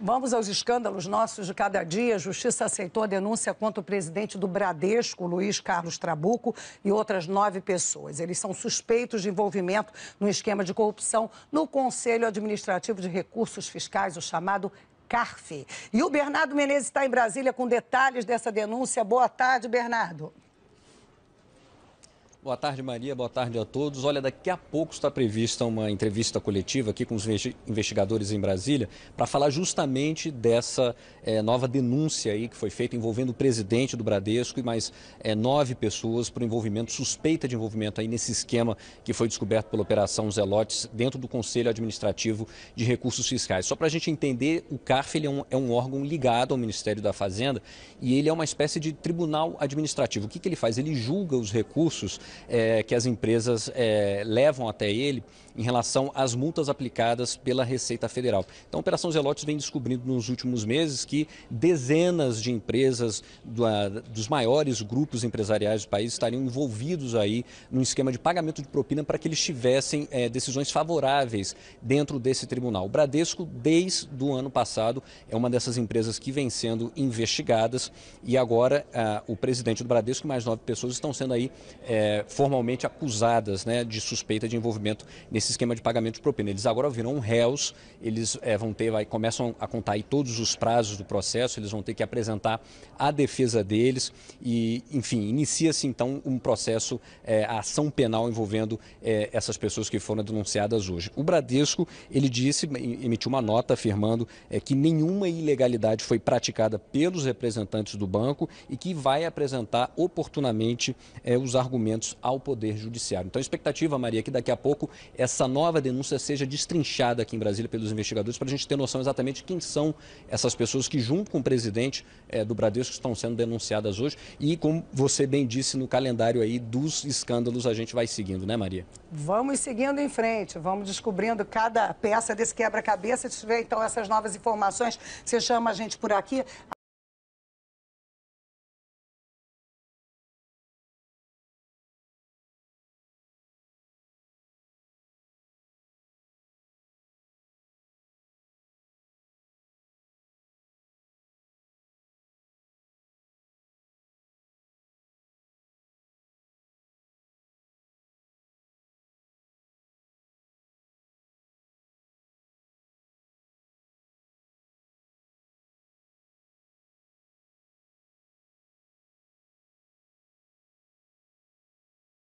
Vamos aos escândalos nossos de cada dia. A Justiça aceitou a denúncia contra o presidente do Bradesco, Luiz Carlos Trabuco, e outras nove pessoas. Eles são suspeitos de envolvimento no esquema de corrupção no Conselho Administrativo de Recursos Fiscais, o chamado CARF. E o Bernardo Menezes está em Brasília com detalhes dessa denúncia. Boa tarde, Bernardo. Boa tarde, Maria. Boa tarde a todos. Olha, daqui a pouco está prevista uma entrevista coletiva aqui com os investigadores em Brasília para falar justamente dessa é, nova denúncia aí que foi feita envolvendo o presidente do Bradesco e mais é, nove pessoas por envolvimento, suspeita de envolvimento aí nesse esquema que foi descoberto pela Operação Zelotes dentro do Conselho Administrativo de Recursos Fiscais. Só para a gente entender, o CARF é um, é, um, órgão ligado ao Ministério da Fazenda e ele é uma espécie de tribunal administrativo. O que, que ele faz? Ele julga os recursos é, que as empresas é, levam até ele em relação às multas aplicadas pela Receita Federal. Então, a Operação Zelotes vem descobrindo nos últimos meses que dezenas de empresas do, a, dos maiores grupos empresariais do país estariam envolvidos aí num esquema de pagamento de propina para que eles tivessem é, decisões favoráveis dentro desse tribunal. O Bradesco, desde o ano passado, é uma dessas empresas que vem sendo investigadas e agora a, o presidente do Bradesco e mais nove pessoas estão sendo aí é, formalmente acusadas né, de suspeita de envolvimento nesse esquema de pagamento de propina. Eles agora virão réus, eles é, vão ter, vai, começam a contar aí todos os prazos do processo, eles vão ter que apresentar a defesa deles e, enfim, inicia-se então um processo, é, a ação penal envolvendo eh, essas pessoas que foram denunciadas hoje. O Bradesco, ele disse, emitiu uma nota afirmando que nenhuma ilegalidade foi praticada pelos representantes do banco e que vai apresentar oportunamente os argumentos ao Poder Judiciário. Então, a expectativa, Maria, é que daqui a pouco essa nova denúncia seja destrinchada aqui em Brasília pelos investigadores, para a gente ter noção exatamente quem são essas pessoas que, junto com o presidente é, do Bradesco, estão sendo denunciadas hoje. E, como você bem disse, no calendário aí dos escândalos, a gente vai seguindo, né, Maria? Vamos seguindo em frente, vamos descobrindo cada peça desse quebra-cabeça. Se tiver, então, essas novas informações, você chama a gente por aqui.